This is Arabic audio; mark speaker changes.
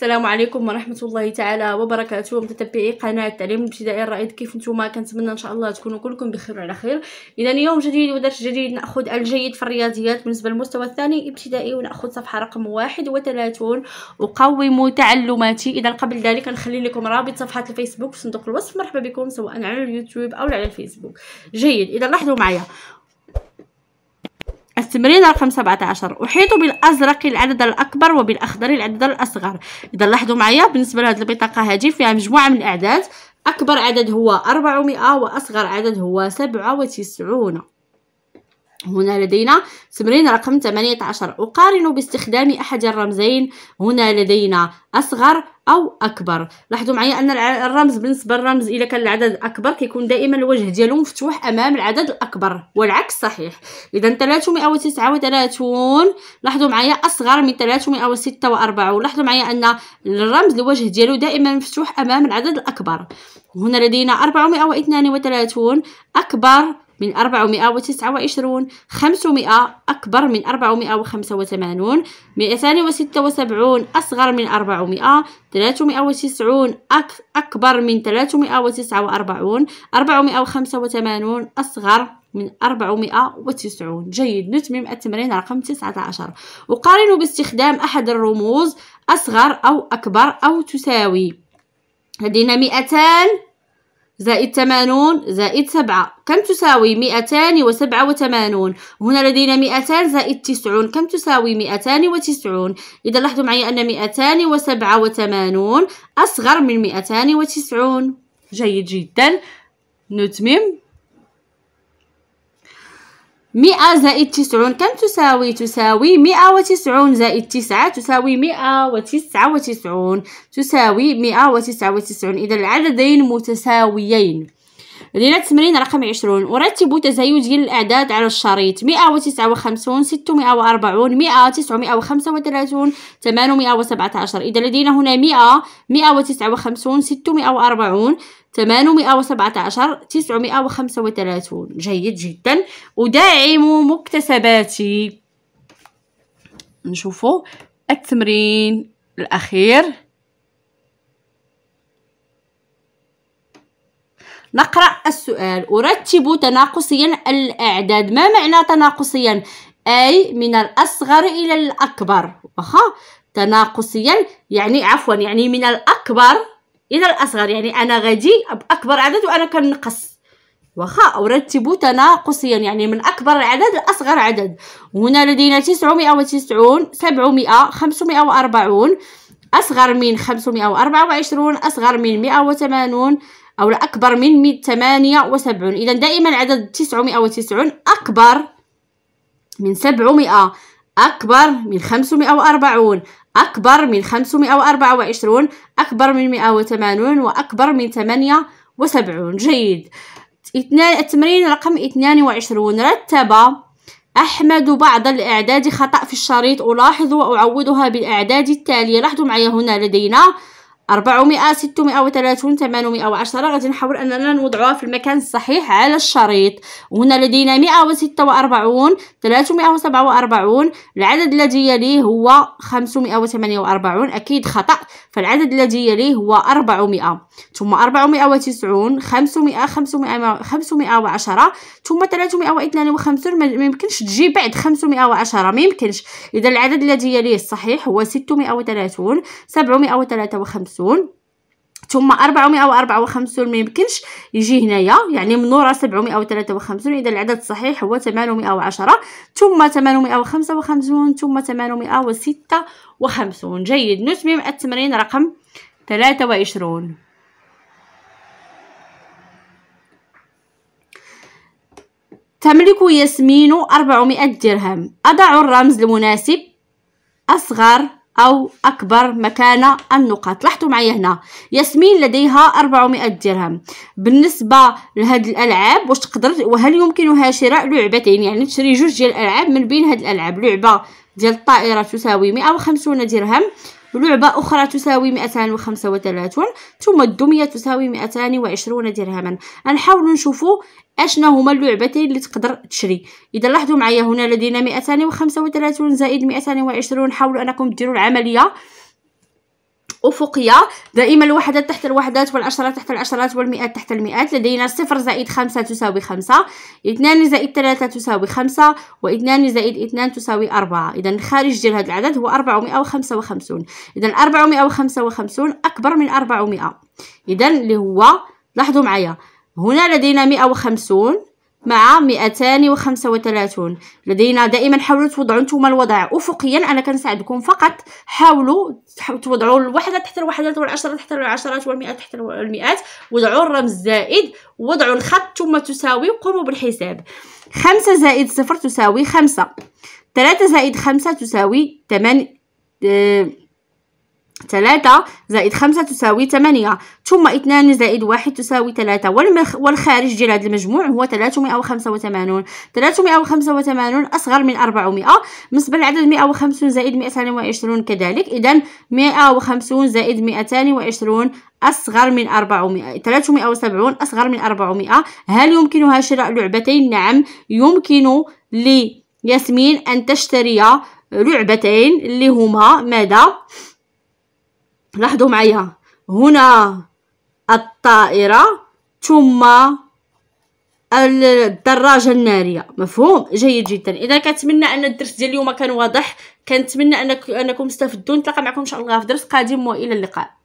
Speaker 1: السلام عليكم ورحمه الله تعالى وبركاته متتبعي قناه تعليم الابتدائي الرائد كيف نتوما كنتمنى ان شاء الله تكونوا كلكم بخير وعلى خير اذا اليوم جديد ودرس جديد ناخذ الجيد في الرياضيات بالنسبه للمستوى الثاني ابتدائي وناخذ صفحه رقم 31 وقوموا تعلماتي اذا قبل ذلك نخلي لكم رابط صفحه الفيسبوك في صندوق الوصف مرحبا بكم سواء على اليوتيوب او على الفيسبوك جيد اذا لاحظوا معايا التمرين رقم 17 احيط بالازرق العدد الاكبر وبالاخضر العدد الاصغر اذا لاحظوا معايا بالنسبه لهذه البطاقه هذه فيها مجموعه من الاعداد اكبر عدد هو 400 واصغر عدد هو 97 هنا لدينا تمرين رقم 18 أقارن باستخدام أحد الرمزين هنا لدينا أصغر أو أكبر لاحظوا معايا أن الرمز بالنسبة للرمز إذا كان العدد أكبر كيكون دائما الوجه ديالو مفتوح أمام العدد الأكبر والعكس صحيح إذا 339 لاحظوا معايا أصغر من 346 لاحظوا معايا أن الرمز الوجه ديالو دائما مفتوح أمام العدد الأكبر هنا لدينا 432 أكبر من 429 500 أكبر من 485 276 أصغر من 400 390 أكبر من 349 485 أصغر من 490 جيد نتمم التمرين رقم 19 وقارنوا باستخدام أحد الرموز أصغر أو أكبر أو تساوي لدينا 200 زائد 80 زائد 7 كم تساوي 287 هنا لدينا 200 زائد 90 كم تساوي 290 إذا لاحظوا معي أن 287 أصغر من 290 جيد جدا نتمم مئة زائد تسعون كم تساوي؟ تساوي مئة وتسعون زائد تسعة تساوي مئة وتسعة وتسعون تساوي مئة وتسعة وتسعون إذا العددين متساويين ليلة تمرين رقم عشرون ورتبوا تزايد الأعداد على الشريط مئة وتسعة وخمسون ستمائة وأربعون مئة تسعمائة وخمسة وثلاثون ثمانمائة وسبعة عشر إذا لدينا هنا مئة مئة وتسعة وخمسون ستمائة وأربعون وخمسة وثلاثون جيد جدا أدعم مكتسباتي نشوفوا التمرين الأخير نقرأ السؤال أرتب تناقصيا الأعداد ما معنى تناقصيا؟ أي من الأصغر إلى الأكبر واخا تناقصيا يعني عفوا يعني من الأكبر إلى الأصغر يعني أنا غادي بأكبر عدد وأنا كنقص واخا أرتب تناقصيا يعني من أكبر عدد لأصغر عدد هنا لدينا تسعمائة وتسعون سبعمائة خمسمائة وأربعون أصغر من خمسمائة وأربعة وعشرون أصغر من مئة وثمانون أو أكبر من 178 إذا دائما عدد 990 أكبر من 700 أكبر من 540 أكبر من 524 أكبر من 180 وأكبر من 78 جيد اثنان التمرين رقم 22 رتب أحمد بعض الأعداد خطأ في الشريط ألاحظ وأعوضها بالأعداد التالية لاحظوا معي هنا لدينا 400 630 810 غادي نحاول اننا نوضعها في المكان الصحيح على الشريط وهنا لدينا 146 347 العدد الذي يليه هو 548 اكيد خطا فالعدد الذي يليه هو 400 ثم 490 500 500 510 ثم 352 ما يمكنش تجي بعد 510 ما يمكنش اذا العدد الذي يليه الصحيح هو 630 753 وخمسون ثم 454 ما يمكنش يجي هنايا يعني من ورا 753 اذا العدد الصحيح هو 810 ثم 855 ثم 856 جيد نتمم التمرين رقم 23 تملك ياسمين 400 درهم أضع الرمز المناسب أصغر أو أكبر مكان النقاط لاحظوا معي هنا ياسمين لديها 400 درهم بالنسبة لهاد الألعاب واش تقدر وهل يمكنها شراء لعبتين يعني تشري جوج ديال الألعاب من بين هاد الألعاب لعبة ديال الطائرة تساوي 150 درهم لعبة أخرى تساوي 235 ثم الدمية تساوي 220 درهما نحاول نشوفوا اشنا هما اللعبتين اللي تقدر تشري اذا لاحظوا معايا هنا لدينا 235 زائد 220 حاولوا انكم تديروا العمليه أفقية دائما الوحدات تحت الوحدات والعشرات تحت العشرات والمئات تحت المئات لدينا صفر زائد خمسة تساوي خمسة اثنان زائد ثلاثة تساوي خمسة واثنان زائد اثنان تساوي أربعة إذا الخارج ديال هذا العدد هو أربعمائة وخمسة وخمسون إذا أربعمائة وخمسة وخمسون أكبر من أربعمائة إذا اللي هو لاحظوا معايا هنا لدينا مئة وخمسون مع 235 لدينا دائما حاولوا توضعوا نتوما الوضع افقيا انا كنساعدكم فقط حاولوا توضعوا الوحده تحت الوحدات والعشرات تحت العشرات والمئات تحت المئات وضعوا الرمز زائد وضعوا الخط ثم تساوي قوموا بالحساب 5 زائد 0 تساوي 5 3 زائد 5 تساوي 8 ثلاثة زائد خمسة تساوي ثمانية ثم اثنان زائد واحد تساوي ثلاثة والمخ والخارج ديال هذا المجموع هو 385 385 أصغر من 400 بالنسبة للعدد 150 زائد 220 كذلك إذا 150 زائد 220 أصغر من 400 370 أصغر من 400 هل يمكنها شراء لعبتين؟ نعم يمكن لياسمين أن تشتري لعبتين اللي هما ماذا؟ لاحظوا معايا هنا الطائرة ثم الدراجة النارية مفهوم جيد جدا اذا كنتمنى ان الدرس ديال اليوم كان واضح كنتمنى انك انكم استفدتوا نتلاقى معكم ان شاء الله في درس قادم والى اللقاء